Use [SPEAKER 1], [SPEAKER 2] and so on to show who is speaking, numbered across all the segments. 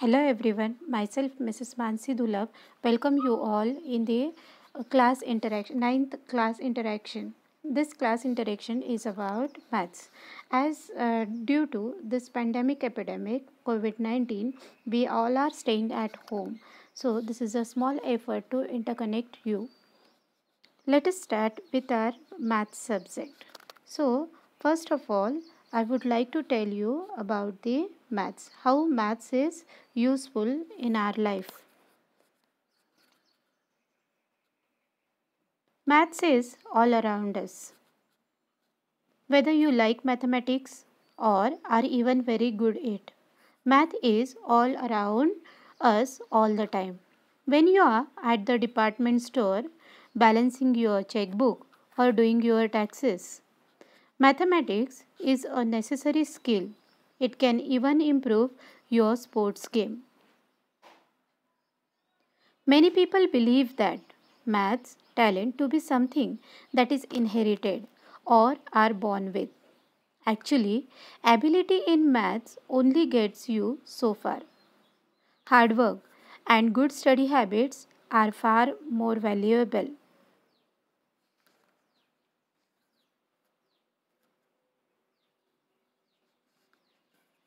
[SPEAKER 1] Hello everyone, myself Mrs. Mansi Dulab. Welcome you all in the uh, class interaction, ninth class interaction. This class interaction is about maths. As uh, due to this pandemic epidemic, COVID-19, we all are staying at home. So this is a small effort to interconnect you. Let us start with our math subject. So first of all, I would like to tell you about the maths how maths is useful in our life maths is all around us whether you like mathematics or are even very good at math is all around us all the time when you are at the department store balancing your checkbook or doing your taxes mathematics is a necessary skill it can even improve your sports game. Many people believe that maths talent to be something that is inherited or are born with. Actually, ability in maths only gets you so far. Hard work and good study habits are far more valuable.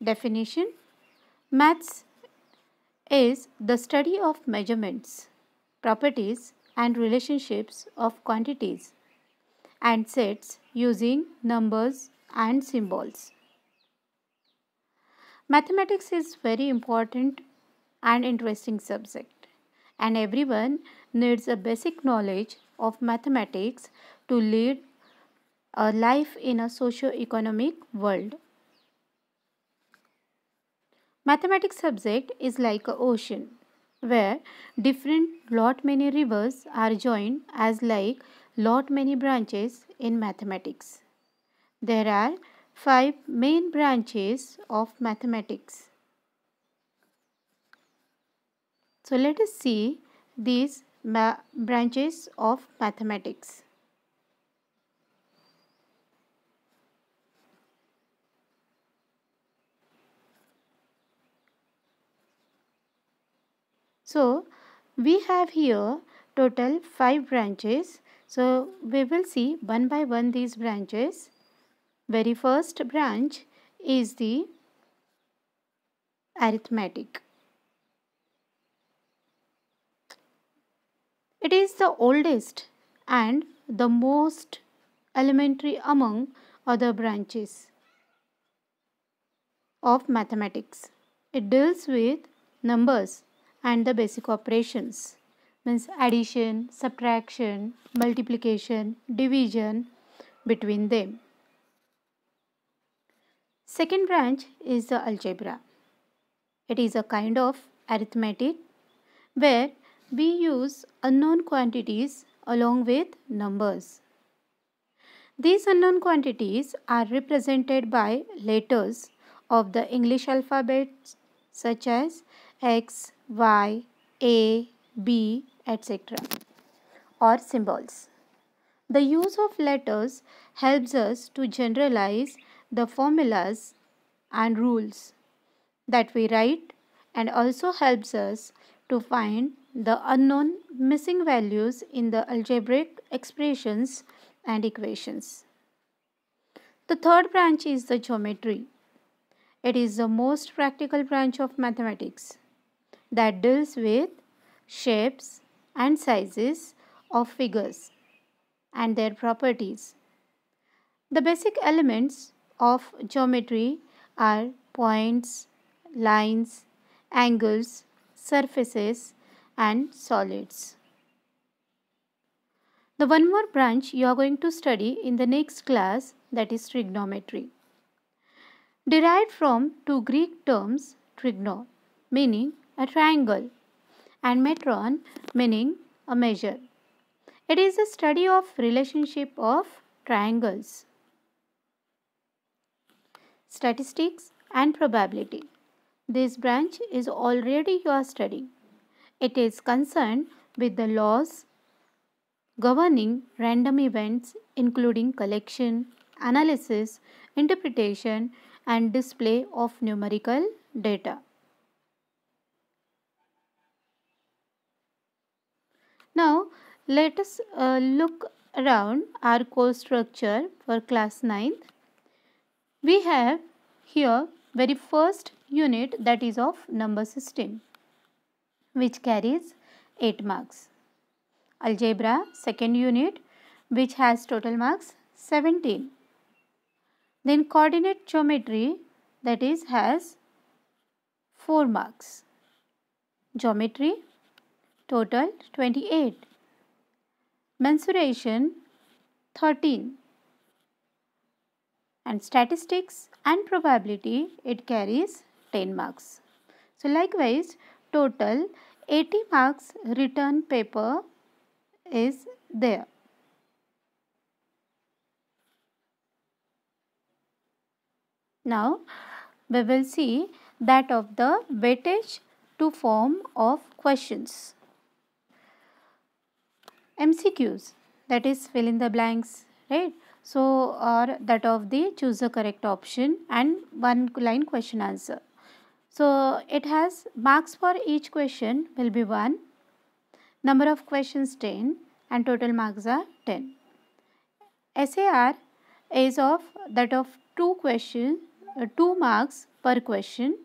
[SPEAKER 1] Definition Maths is the study of measurements, properties and relationships of quantities and sets using numbers and symbols. Mathematics is very important and interesting subject and everyone needs a basic knowledge of mathematics to lead a life in a socio-economic world. Mathematics subject is like a ocean where different lot many rivers are joined as like lot many branches in mathematics. There are five main branches of mathematics. So let us see these branches of mathematics. So, we have here total 5 branches. So, we will see one by one these branches. Very first branch is the arithmetic. It is the oldest and the most elementary among other branches of mathematics. It deals with numbers and the basic operations means addition, subtraction, multiplication, division between them. Second branch is the algebra. It is a kind of arithmetic where we use unknown quantities along with numbers. These unknown quantities are represented by letters of the English alphabet such as x, Y, A, B, etc. or symbols. The use of letters helps us to generalize the formulas and rules that we write and also helps us to find the unknown missing values in the algebraic expressions and equations. The third branch is the geometry. It is the most practical branch of mathematics that deals with shapes and sizes of figures and their properties. The basic elements of geometry are points, lines, angles, surfaces and solids. The one more branch you are going to study in the next class that is trigonometry. Derived from two Greek terms trigno meaning a triangle and metron meaning a measure. It is a study of relationship of triangles. Statistics and probability. This branch is already your study. It is concerned with the laws governing random events including collection, analysis, interpretation and display of numerical data. Now, let us uh, look around our course structure for class 9th. We have here very first unit that is of number system which carries 8 marks. Algebra second unit which has total marks 17. Then coordinate geometry that is has 4 marks. Geometry total 28. Mensuration 13 and statistics and probability it carries 10 marks. So likewise total 80 marks return paper is there. Now we will see that of the weightage to form of questions. MCQs that is fill in the blanks right. So or that of the choose the correct option and one line question answer. So it has marks for each question will be 1, number of questions 10 and total marks are 10. SAR is of that of 2 questions, uh, 2 marks per question,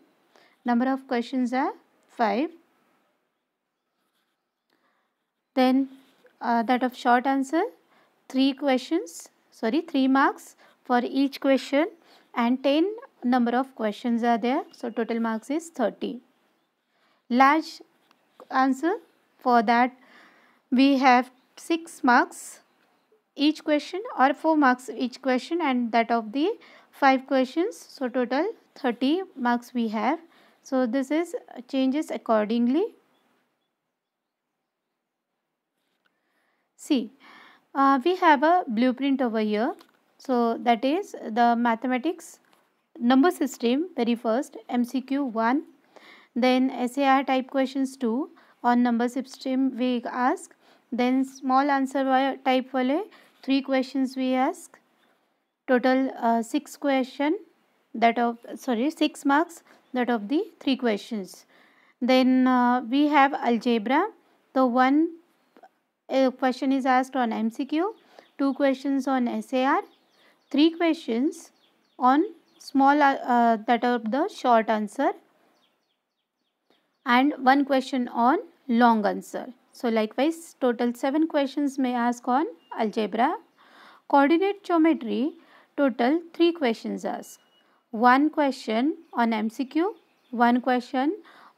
[SPEAKER 1] number of questions are 5. Then uh, that of short answer, 3 questions, sorry 3 marks for each question and 10 number of questions are there. So, total marks is 30. Large answer for that we have 6 marks each question or 4 marks each question and that of the 5 questions. So, total 30 marks we have. So, this is changes accordingly. see uh, we have a blueprint over here so that is the mathematics number system very first mcq 1 then sar type questions 2 on number system we ask then small answer type wale three questions we ask total uh, six question that of sorry six marks that of the three questions then uh, we have algebra the one a question is asked on MCQ, two questions on SAR, three questions on small uh, that are the short answer and one question on long answer. So likewise total 7 questions may ask on algebra. Coordinate geometry total 3 questions ask. One question on MCQ, one question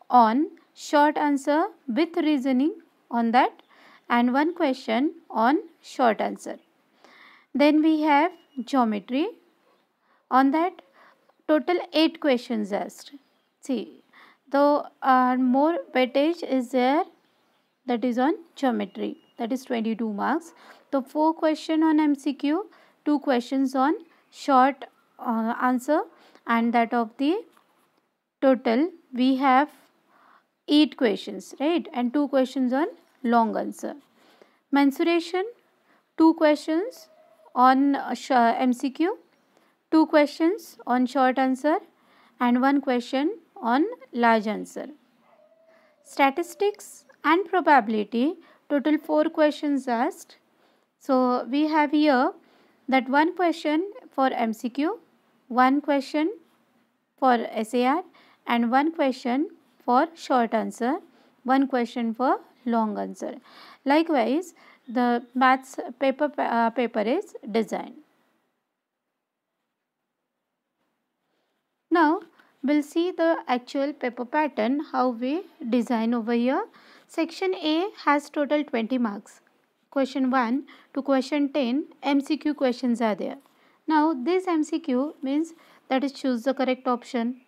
[SPEAKER 1] on short answer with reasoning on that and one question on short answer. Then we have geometry. On that total 8 questions asked. See the uh, more weightage is there that is on geometry that is 22 marks. The 4 question on MCQ, 2 questions on short uh, answer and that of the total we have 8 questions right and 2 questions on long answer. Mensuration, two questions on uh, MCQ, two questions on short answer and one question on large answer. Statistics and probability, total four questions asked. So, we have here that one question for MCQ, one question for SAR and one question for short answer, one question for long answer. Likewise, the maths paper, uh, paper is design. Now, we will see the actual paper pattern, how we design over here. Section A has total 20 marks. Question 1 to question 10 MCQ questions are there. Now, this MCQ means that is choose the correct option.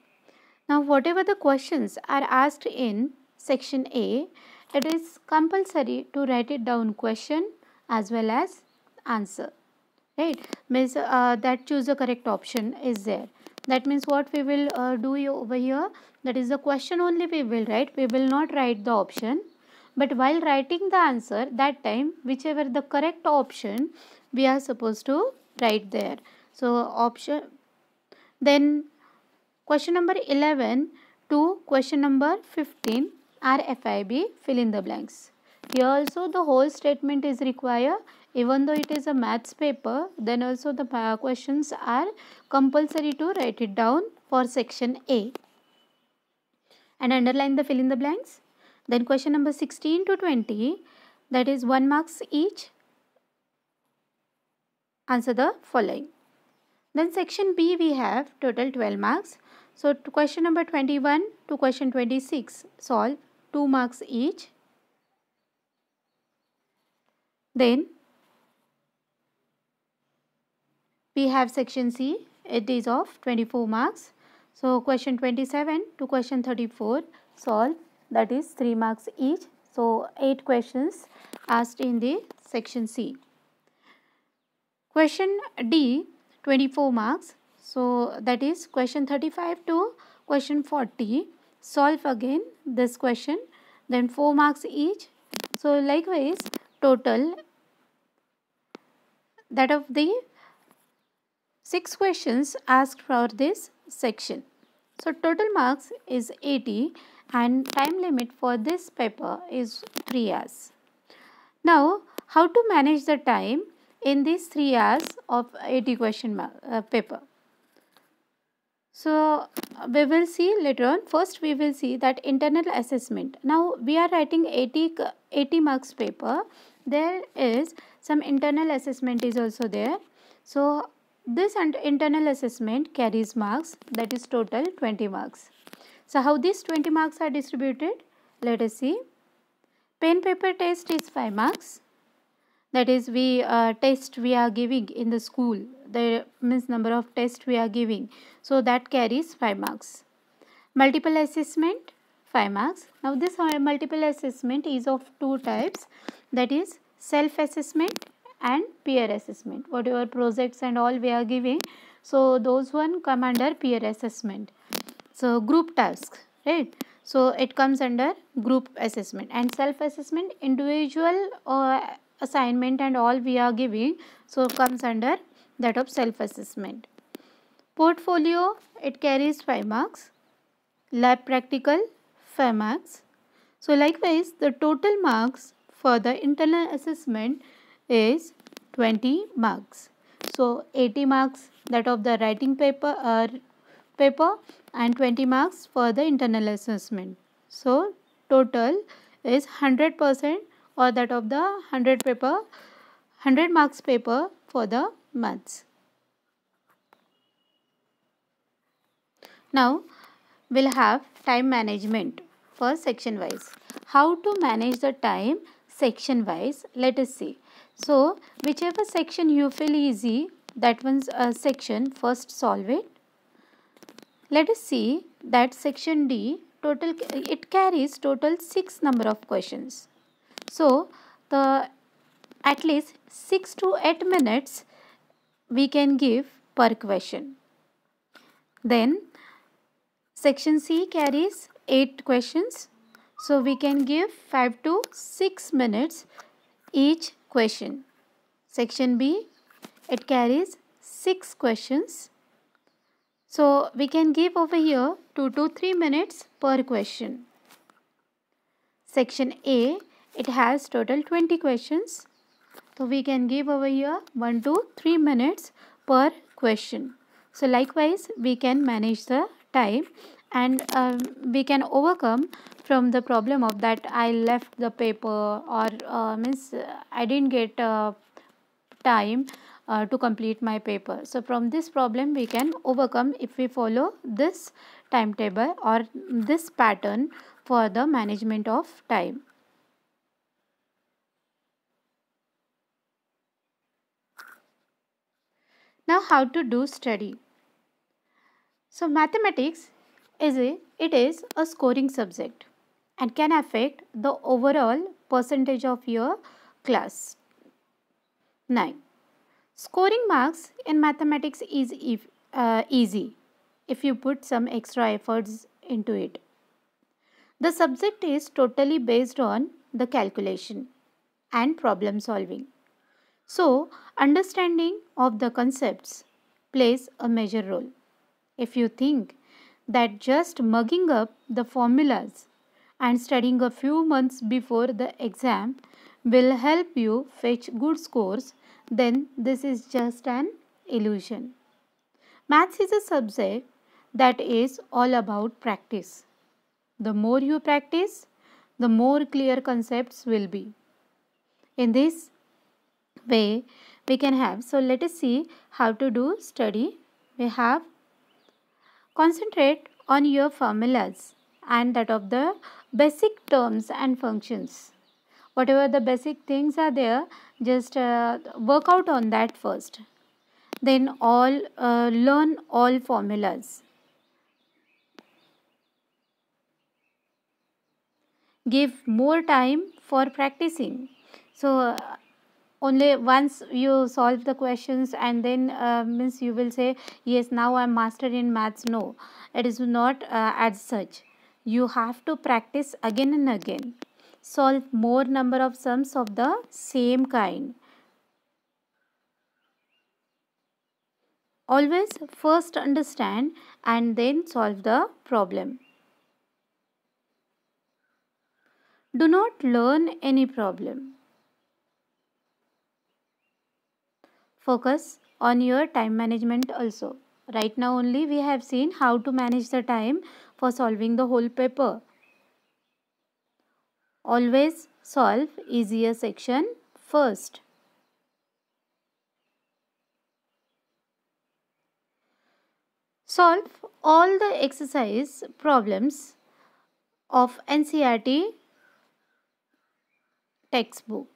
[SPEAKER 1] Now, whatever the questions are asked in section A, it is compulsory to write it down question as well as answer. Right? Means uh, that choose the correct option is there. That means what we will uh, do over here. That is the question only we will write. We will not write the option. But while writing the answer that time whichever the correct option we are supposed to write there. So option then question number 11 to question number 15 R F I B fill in the blanks. Here also the whole statement is required even though it is a maths paper then also the uh, questions are compulsory to write it down for section A and underline the fill in the blanks. Then question number 16 to 20 that is 1 marks each answer the following. Then section B we have total 12 marks. So question number 21 to question 26 solve 2 marks each. Then we have section C, it is of 24 marks. So question 27 to question 34 solve that is 3 marks each. So 8 questions asked in the section C. Question D 24 marks. So that is question 35 to question 40 solve again this question then 4 marks each. So likewise total that of the 6 questions asked for this section. So total marks is 80 and time limit for this paper is 3 hours. Now how to manage the time in these 3 hours of 80 question uh, paper. So, uh, we will see later on. First, we will see that internal assessment. Now, we are writing 80, 80 marks paper. There is some internal assessment is also there. So, this internal assessment carries marks that is total 20 marks. So, how these 20 marks are distributed? Let us see. Pen paper test is 5 marks that is we uh, test we are giving in the school the means number of tests we are giving so that carries 5 marks multiple assessment 5 marks now this uh, multiple assessment is of two types that is self assessment and peer assessment whatever projects and all we are giving so those one come under peer assessment so group tasks right so it comes under group assessment and self assessment individual or uh, assignment and all we are giving so comes under that of self-assessment. Portfolio it carries 5 marks. Lab practical 5 marks. So likewise the total marks for the internal assessment is 20 marks. So 80 marks that of the writing paper or uh, paper and 20 marks for the internal assessment. So total is 100% or that of the 100 paper 100 marks paper for the maths. Now we'll have time management for section wise. How to manage the time section wise let us see. So whichever section you feel easy that one's a section first solve it. Let us see that section D total it carries total 6 number of questions. So, the at least 6 to 8 minutes we can give per question. Then section C carries 8 questions. So, we can give 5 to 6 minutes each question. Section B it carries 6 questions. So, we can give over here 2 to 3 minutes per question. Section A it has total 20 questions. So we can give over here 1 to 3 minutes per question. So likewise we can manage the time and uh, we can overcome from the problem of that I left the paper or uh, means uh, I didn't get uh, time uh, to complete my paper. So from this problem we can overcome if we follow this timetable or this pattern for the management of time. Now how to do study. So mathematics is a, it is a scoring subject and can affect the overall percentage of your class. 9. Scoring marks in mathematics is if, uh, easy if you put some extra efforts into it. The subject is totally based on the calculation and problem solving. So, understanding of the concepts plays a major role. If you think that just mugging up the formulas and studying a few months before the exam will help you fetch good scores, then this is just an illusion. Maths is a subject that is all about practice. The more you practice, the more clear concepts will be. In this way we can have. So let us see how to do study. We have concentrate on your formulas and that of the basic terms and functions. Whatever the basic things are there, just uh, work out on that first. Then all uh, learn all formulas. Give more time for practicing. So uh, only once you solve the questions and then uh, means you will say yes now i'm mastered in maths no it is not uh, as such you have to practice again and again solve more number of sums of the same kind always first understand and then solve the problem do not learn any problem focus on your time management also. Right now only we have seen how to manage the time for solving the whole paper. Always solve easier section first. Solve all the exercise problems of NCRT textbook.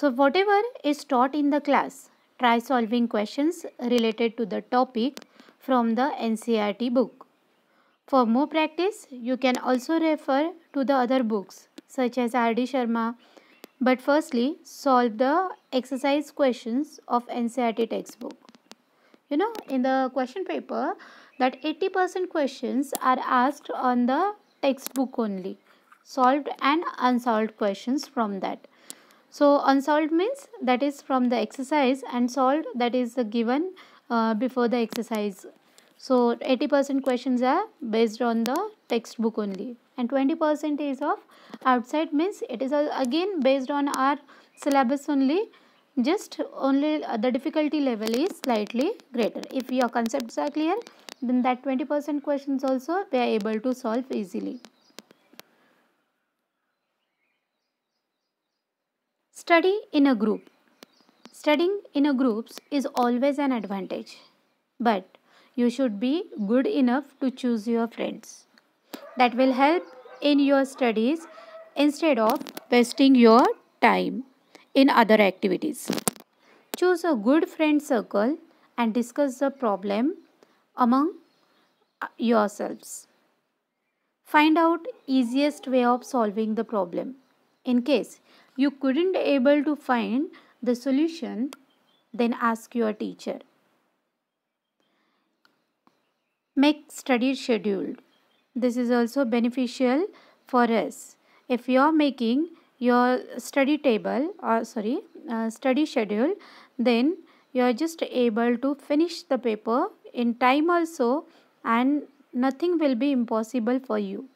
[SPEAKER 1] So whatever is taught in the class, try solving questions related to the topic from the NCERT book. For more practice, you can also refer to the other books such as R.D. Sharma. But firstly, solve the exercise questions of NCERT textbook. You know, in the question paper, that 80% questions are asked on the textbook only. Solved and unsolved questions from that. So, unsolved means that is from the exercise and solved that is given uh, before the exercise. So, 80% questions are based on the textbook only and 20% is of outside means it is again based on our syllabus only just only the difficulty level is slightly greater. If your concepts are clear then that 20% questions also we are able to solve easily. Study in a group. Studying in a group is always an advantage. But you should be good enough to choose your friends. That will help in your studies instead of wasting your time in other activities. Choose a good friend circle and discuss the problem among yourselves. Find out easiest way of solving the problem. In case you couldn't able to find the solution, then ask your teacher. Make study scheduled. This is also beneficial for us. If you are making your study table or uh, sorry uh, study schedule then you are just able to finish the paper in time also and nothing will be impossible for you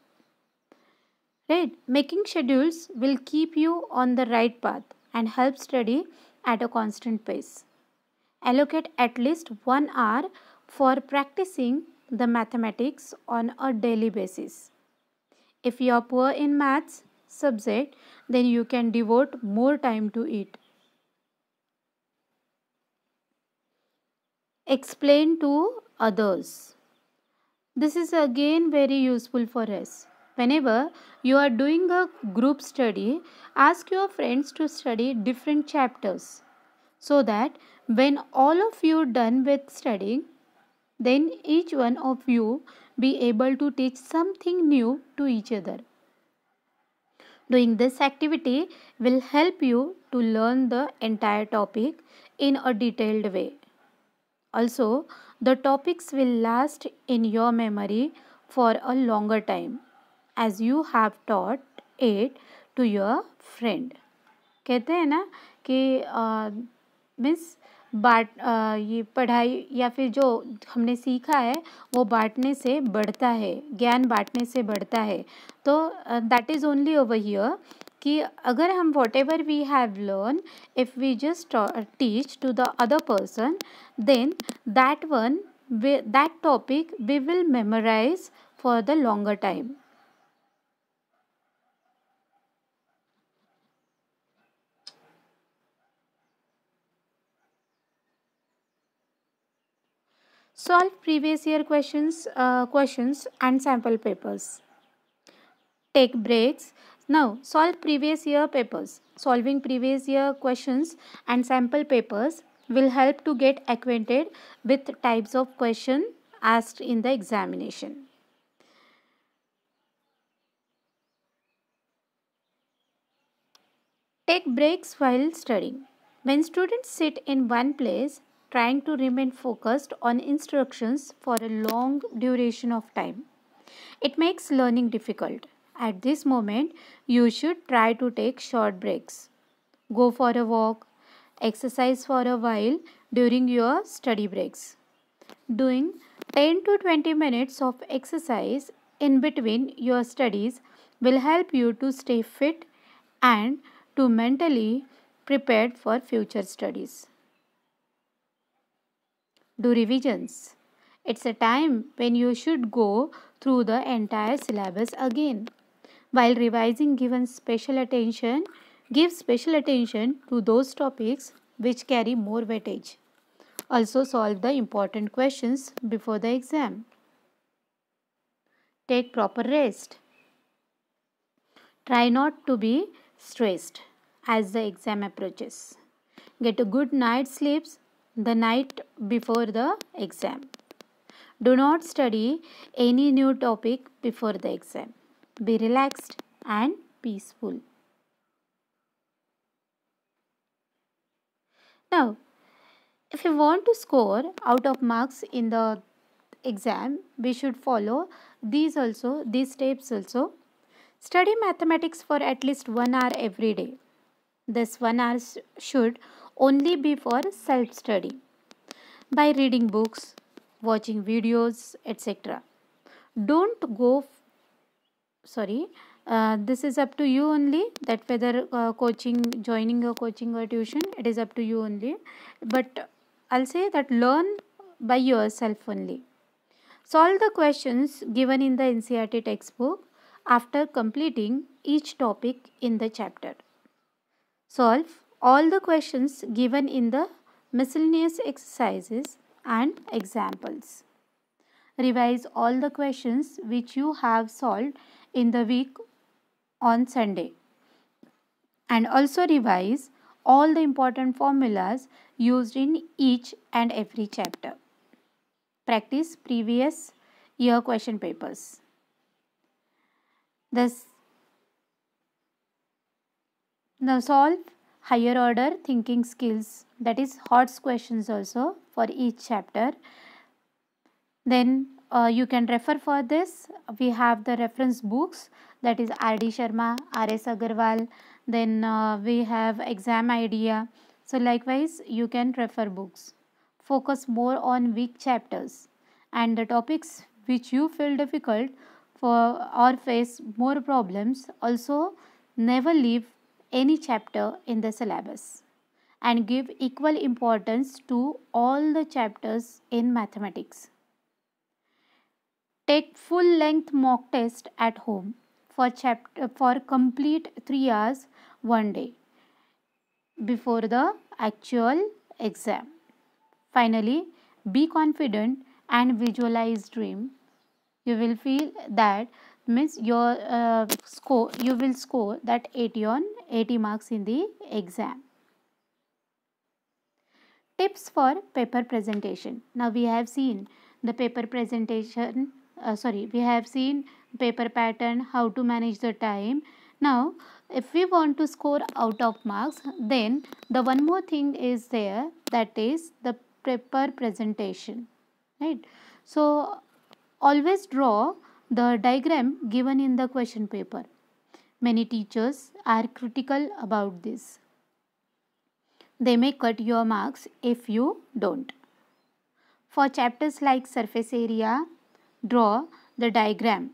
[SPEAKER 1] right making schedules will keep you on the right path and help study at a constant pace allocate at least 1 hour for practicing the mathematics on a daily basis if you are poor in maths subject then you can devote more time to it explain to others this is again very useful for us Whenever you are doing a group study, ask your friends to study different chapters so that when all of you done with studying, then each one of you be able to teach something new to each other. Doing this activity will help you to learn the entire topic in a detailed way. Also, the topics will last in your memory for a longer time. As you have taught it to your friend कहते हैं ना कि means बाट आ, ये पढ़ाई या फिर जो हमने सीखा है वो बांटने से बढ़ता है ज्ञान बांटने से बढ़ता है तो that is only over here कि अगर हम whatever we have learn if we just teach to the other person then that one that topic we will memorise for the longer time Solve previous year questions, uh, questions and sample papers. Take breaks. Now, solve previous year papers. Solving previous year questions and sample papers will help to get acquainted with types of question asked in the examination. Take breaks while studying. When students sit in one place, trying to remain focused on instructions for a long duration of time. It makes learning difficult. At this moment, you should try to take short breaks. Go for a walk, exercise for a while during your study breaks. Doing 10 to 20 minutes of exercise in between your studies will help you to stay fit and to mentally prepared for future studies do revisions. It's a time when you should go through the entire syllabus again. While revising given special attention, give special attention to those topics which carry more weightage. Also solve the important questions before the exam. Take proper rest. Try not to be stressed as the exam approaches. Get a good night's sleep the night before the exam. Do not study any new topic before the exam. Be relaxed and peaceful. Now, if you want to score out of marks in the exam, we should follow these also, these steps also. Study mathematics for at least one hour every day. This one hour should only be for self-study by reading books, watching videos, etc. Don't go, sorry, uh, this is up to you only that whether uh, coaching, joining a coaching or tuition, it is up to you only. But I'll say that learn by yourself only. Solve the questions given in the NCRT textbook after completing each topic in the chapter. Solve all the questions given in the miscellaneous exercises and examples. Revise all the questions which you have solved in the week on Sunday. And also revise all the important formulas used in each and every chapter. Practice previous year question papers. This now solve higher order thinking skills that is hot questions also for each chapter. Then uh, you can refer for this. We have the reference books that is R.D. Sharma, R.S. Agarwal. Then uh, we have exam idea. So likewise you can refer books. Focus more on weak chapters and the topics which you feel difficult for or face more problems. Also never leave any chapter in the syllabus and give equal importance to all the chapters in mathematics. Take full length mock test at home for chapter for complete 3 hours one day before the actual exam. Finally, be confident and visualize dream. You will feel that means your uh, score you will score that 80 on 80 marks in the exam. Tips for paper presentation. Now we have seen the paper presentation, uh, sorry, we have seen paper pattern, how to manage the time. Now if we want to score out of marks, then the one more thing is there that is the paper presentation, right. So always draw the diagram given in the question paper Many teachers are critical about this. They may cut your marks if you don't. For chapters like surface area, draw the diagram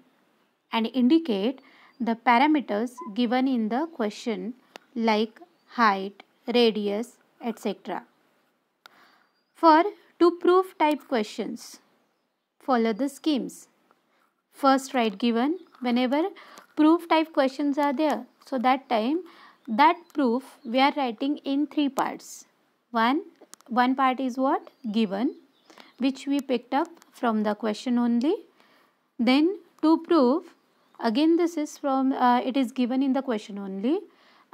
[SPEAKER 1] and indicate the parameters given in the question like height, radius, etc. For two proof type questions, follow the schemes. First write given whenever proof type questions are there. So that time that proof we are writing in three parts. One, one part is what? Given which we picked up from the question only. Then to prove again this is from uh, it is given in the question only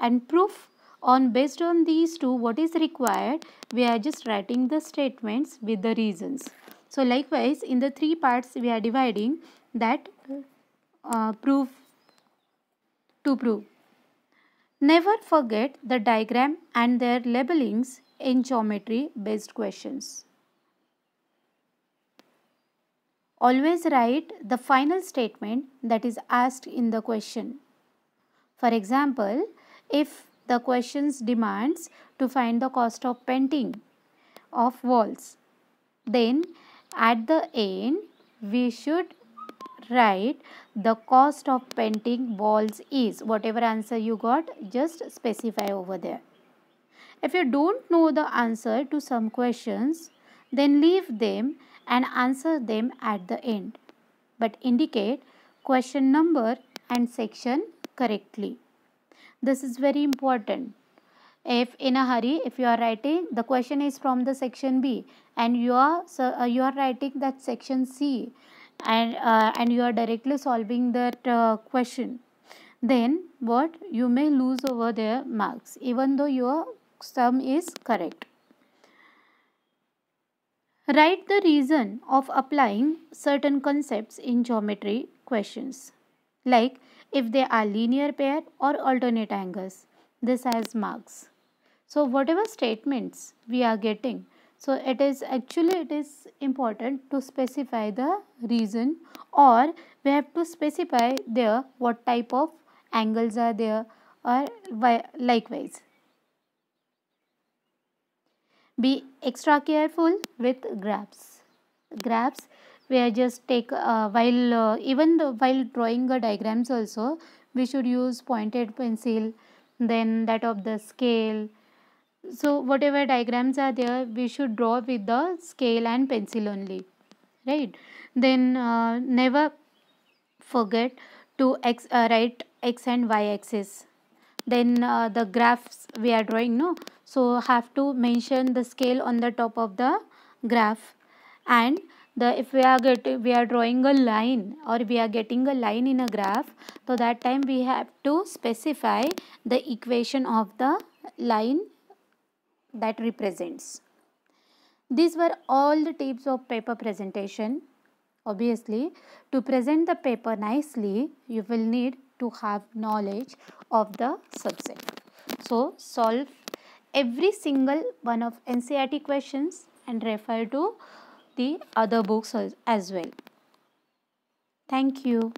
[SPEAKER 1] and proof on based on these two what is required we are just writing the statements with the reasons. So likewise in the three parts we are dividing that uh, proof to brew. Never forget the diagram and their labelings in geometry based questions. Always write the final statement that is asked in the question. For example, if the questions demands to find the cost of painting of walls, then at the end we should write the cost of painting walls is whatever answer you got just specify over there if you don't know the answer to some questions then leave them and answer them at the end but indicate question number and section correctly this is very important if in a hurry if you are writing the question is from the section b and you are so, uh, you are writing that section c and uh, and you are directly solving that uh, question then what you may lose over their marks even though your sum is correct write the reason of applying certain concepts in geometry questions like if they are linear pair or alternate angles this has marks so whatever statements we are getting so it is actually it is important to specify the reason, or we have to specify there what type of angles are there or likewise. Be extra careful with graphs. Graphs where just take uh, while uh, even the, while drawing the diagrams also we should use pointed pencil then that of the scale so whatever diagrams are there we should draw with the scale and pencil only right then uh, never forget to x uh, write x and y axis then uh, the graphs we are drawing no so have to mention the scale on the top of the graph and the if we are get we are drawing a line or we are getting a line in a graph so that time we have to specify the equation of the line that represents. These were all the tips of paper presentation. Obviously, to present the paper nicely, you will need to have knowledge of the subject. So, solve every single one of NCRT questions and refer to the other books as well. Thank you.